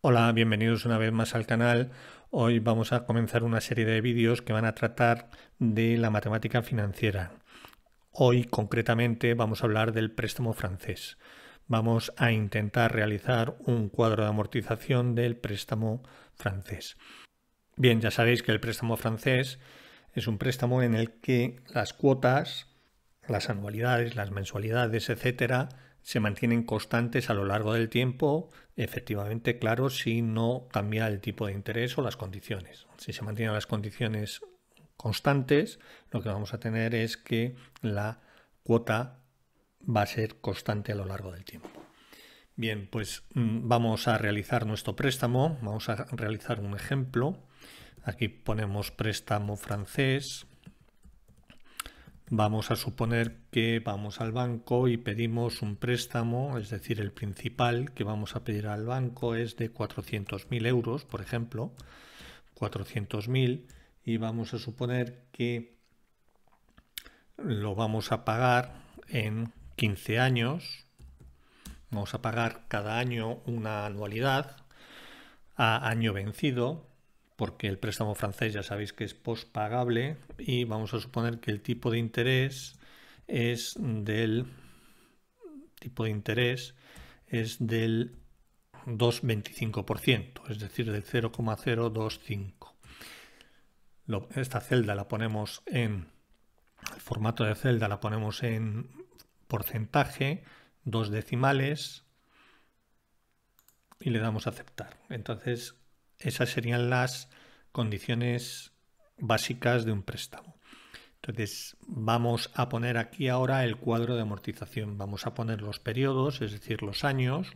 Hola, bienvenidos una vez más al canal. Hoy vamos a comenzar una serie de vídeos que van a tratar de la matemática financiera. Hoy concretamente vamos a hablar del préstamo francés. Vamos a intentar realizar un cuadro de amortización del préstamo francés. Bien, ya sabéis que el préstamo francés es un préstamo en el que las cuotas, las anualidades, las mensualidades, etcétera, se mantienen constantes a lo largo del tiempo, efectivamente, claro, si no cambia el tipo de interés o las condiciones. Si se mantienen las condiciones constantes, lo que vamos a tener es que la cuota va a ser constante a lo largo del tiempo. Bien, pues mm, vamos a realizar nuestro préstamo, vamos a realizar un ejemplo. Aquí ponemos préstamo francés, Vamos a suponer que vamos al banco y pedimos un préstamo, es decir, el principal que vamos a pedir al banco es de 400.000 euros, por ejemplo, 400.000, y vamos a suponer que lo vamos a pagar en 15 años, vamos a pagar cada año una anualidad a año vencido, porque el préstamo francés ya sabéis que es pospagable y vamos a suponer que el tipo de interés es del tipo de interés es del 2,25%, es decir, del 0,025. esta celda la ponemos en el formato de celda la ponemos en porcentaje, dos decimales y le damos a aceptar. Entonces esas serían las condiciones básicas de un préstamo. Entonces vamos a poner aquí ahora el cuadro de amortización. Vamos a poner los periodos, es decir, los años.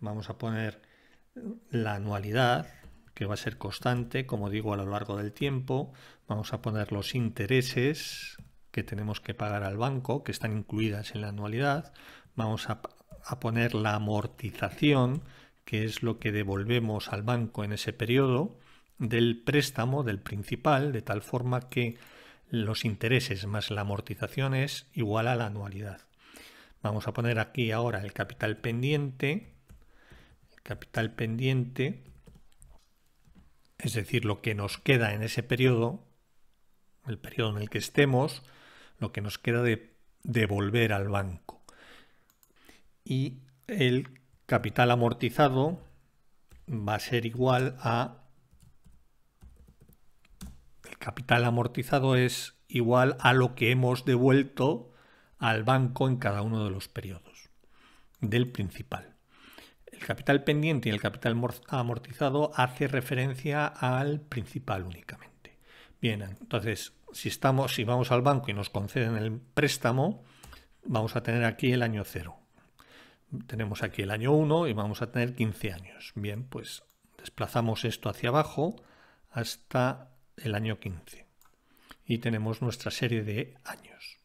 Vamos a poner la anualidad, que va a ser constante, como digo, a lo largo del tiempo. Vamos a poner los intereses que tenemos que pagar al banco, que están incluidas en la anualidad. Vamos a, poner la amortización, que es lo que devolvemos al banco en ese periodo, del préstamo, del principal, de tal forma que los intereses más la amortización es igual a la anualidad. Vamos a poner aquí ahora el capital pendiente, el capital pendiente, es decir, lo que nos queda en ese periodo, el periodo en el que estemos, lo que nos queda de devolver al banco. Y el capital amortizado va a ser igual a... El capital amortizado es igual a lo que hemos devuelto al banco en cada uno de los periodos del principal. El capital pendiente y el capital amortizado hace referencia al principal únicamente. Bien, entonces, si, estamos, si vamos al banco y nos conceden el préstamo, vamos a tener aquí el año cero tenemos aquí el año 1 y vamos a tener 15 años. Bien, pues desplazamos esto hacia abajo hasta el año 15. Y tenemos nuestra serie de años.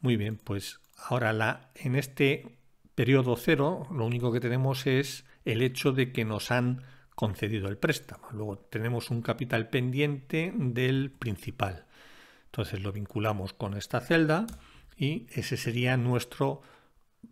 Muy bien, pues ahora la, en este periodo cero lo único que tenemos es el hecho de que nos han concedido el préstamo. Luego tenemos un capital pendiente del principal. Entonces lo vinculamos con esta celda y ese sería nuestro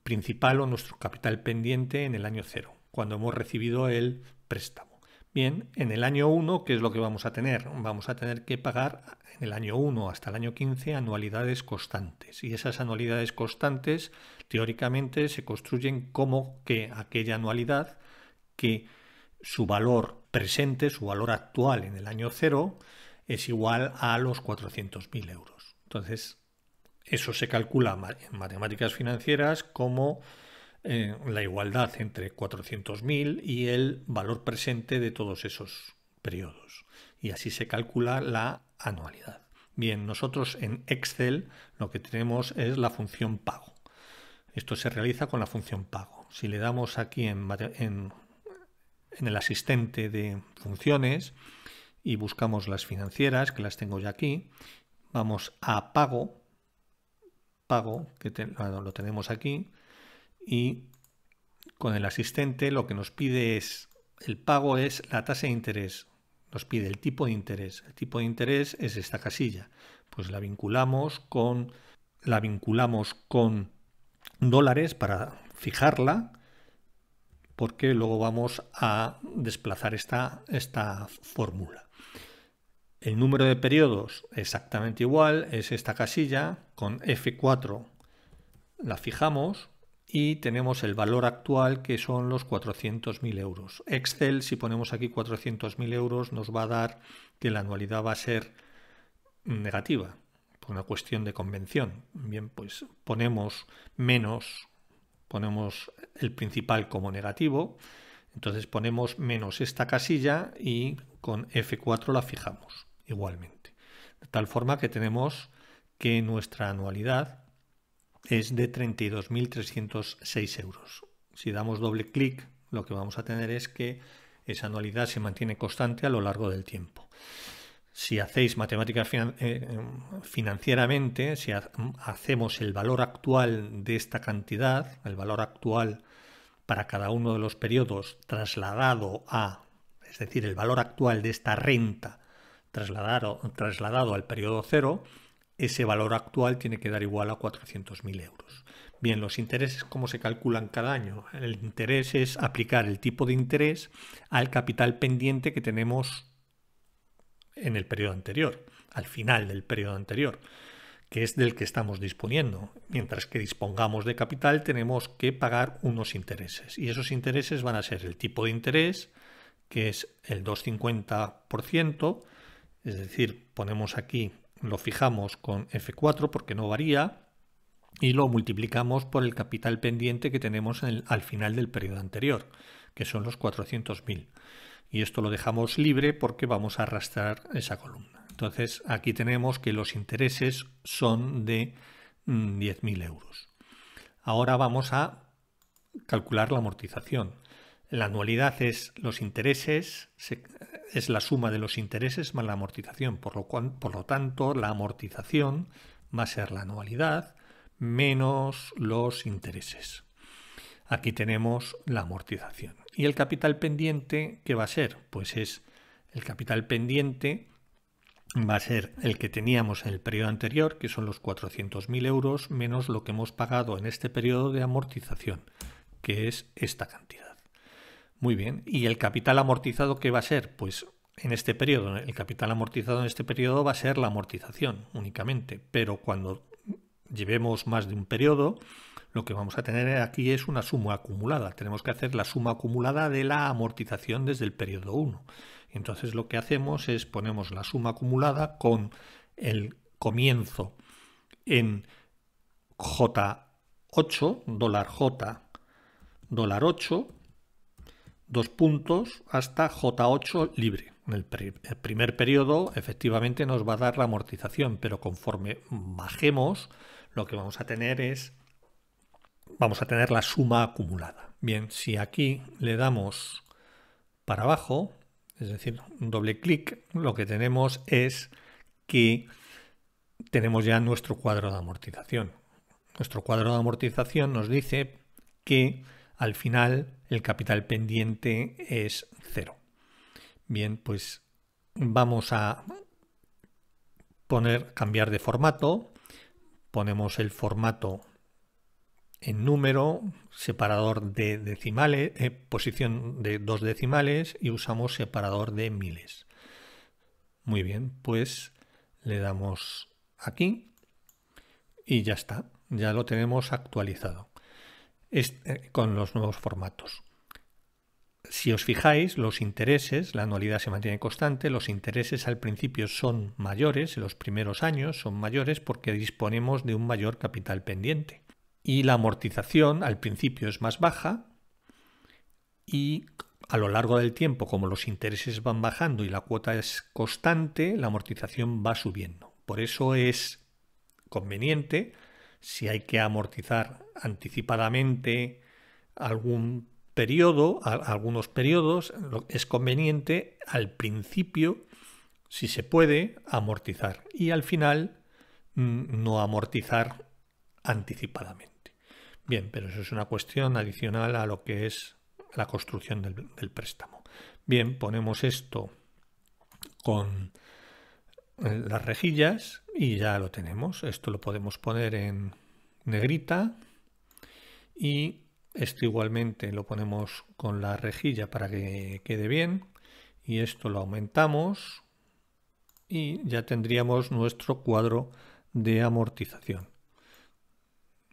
principal o nuestro capital pendiente en el año cero, cuando hemos recibido el préstamo. Bien, en el año 1, ¿qué es lo que vamos a tener? Vamos a tener que pagar en el año 1 hasta el año 15 anualidades constantes. Y esas anualidades constantes, teóricamente, se construyen como que aquella anualidad que su valor presente, su valor actual en el año cero, es igual a los 400.000 euros. Entonces, eso se calcula en matemáticas financieras como eh, la igualdad entre 400.000 y el valor presente de todos esos periodos. Y así se calcula la anualidad. Bien, nosotros en Excel lo que tenemos es la función pago. Esto se realiza con la función pago. Si le damos aquí en, en el asistente de funciones y buscamos las financieras, que las tengo ya aquí, vamos a pago pago, que lo tenemos aquí, y con el asistente lo que nos pide es, el pago es la tasa de interés, nos pide el tipo de interés. El tipo de interés es esta casilla. Pues la vinculamos con, la vinculamos con dólares para fijarla, porque luego vamos a desplazar esta, esta fórmula. El número de periodos exactamente igual, es esta casilla, con F4 la fijamos y tenemos el valor actual que son los 400.000 euros. Excel, si ponemos aquí 400.000 euros, nos va a dar que la anualidad va a ser negativa, por una cuestión de convención. Bien, pues ponemos menos, ponemos el principal como negativo, entonces ponemos menos esta casilla y con F4 la fijamos igualmente. De tal forma que tenemos que nuestra anualidad es de 32.306 euros. Si damos doble clic, lo que vamos a tener es que esa anualidad se mantiene constante a lo largo del tiempo. Si hacéis matemáticas eh, financieramente, si hacemos el valor actual de esta cantidad, el valor actual para cada uno de los periodos trasladado a, es decir, el valor actual de esta renta trasladado, al periodo cero, ese valor actual tiene que dar igual a 400.000 euros. Bien, los intereses, ¿cómo se calculan cada año? El interés es aplicar el tipo de interés al capital pendiente que tenemos en el periodo anterior, al final del periodo anterior, que es del que estamos disponiendo. Mientras que dispongamos de capital, tenemos que pagar unos intereses. Y esos intereses van a ser el tipo de interés, que es el 2,50%, es decir, ponemos aquí, lo fijamos con F4 porque no varía, y lo multiplicamos por el capital pendiente que tenemos al final del periodo anterior, que son los 400.000. Y esto lo dejamos libre porque vamos a arrastrar esa columna. Entonces aquí tenemos que los intereses son de 10.000 mm, euros. Ahora vamos a calcular la amortización. La anualidad es los intereses, es la suma de los intereses más la amortización, por lo, cual, por lo tanto la amortización va a ser la anualidad menos los intereses. Aquí tenemos la amortización. ¿Y el capital pendiente qué va a ser? Pues es el capital pendiente va a ser el que teníamos en el periodo anterior, que son los 400.000 euros, menos lo que hemos pagado en este periodo de amortización, que es esta cantidad. Muy bien. ¿Y el capital amortizado que va a ser? Pues en este periodo, el capital amortizado en este periodo va a ser la amortización únicamente, pero cuando llevemos más de un periodo, lo que vamos a tener aquí es una suma acumulada. Tenemos que hacer la suma acumulada de la amortización desde el periodo 1. Entonces lo que hacemos es ponemos la suma acumulada con el comienzo en J8, dólar J, dólar 8, dos puntos hasta J8 libre. En el, primer periodo efectivamente nos va a dar la amortización, pero conforme bajemos lo que vamos a tener es, vamos a tener la suma acumulada. Bien, si aquí le damos para abajo, es decir, un doble clic, lo que tenemos es que tenemos ya nuestro cuadro de amortización. Nuestro cuadro de amortización nos dice que al final el capital pendiente es cero. Bien, pues vamos a poner, cambiar de formato. Ponemos el formato en número, separador de decimales, eh, posición de dos decimales y usamos separador de miles. Muy bien, pues le damos aquí y ya está, ya lo tenemos actualizado. Eh, con los nuevos formatos. Si os fijáis, los intereses, la anualidad se mantiene constante, los intereses al principio son mayores, en los primeros años son mayores porque disponemos de un mayor capital pendiente. Y la amortización al principio es más baja y a lo largo del tiempo, como los intereses van bajando y la cuota es constante, la amortización va subiendo. Por eso es conveniente si hay que amortizar anticipadamente algún periodo, algunos periodos, es conveniente al principio, si se puede, amortizar y al final mm, no amortizar anticipadamente. Bien, pero eso es una cuestión adicional a lo que es la construcción del préstamo. Bien, ponemos esto con eh, las rejillas y ya lo tenemos. Esto lo podemos poner en negrita. Y esto igualmente lo ponemos con la rejilla para que quede bien. Y esto lo aumentamos. Y ya tendríamos nuestro cuadro de amortización.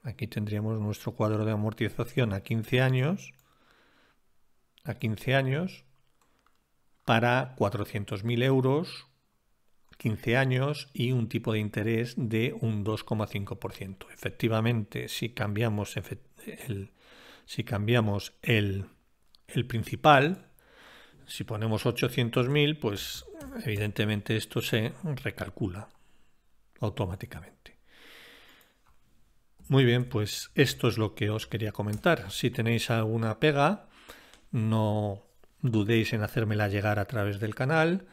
Aquí tendríamos nuestro cuadro de amortización a 15 años. A 15 años para 400.000 euros 15 años y un tipo de interés de un 2,5%. Efectivamente, si cambiamos el, si cambiamos el principal, si ponemos 800.000, pues evidentemente esto se recalcula automáticamente. Muy bien, pues esto es lo que os quería comentar. Si tenéis alguna pega, no dudéis en hacérmela llegar a través del canal.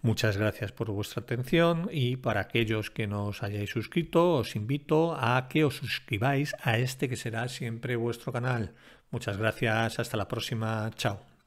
Muchas gracias por vuestra atención y para aquellos que no os hayáis suscrito, os invito a que os suscribáis a este que será siempre vuestro canal. Muchas gracias, hasta la próxima, chao.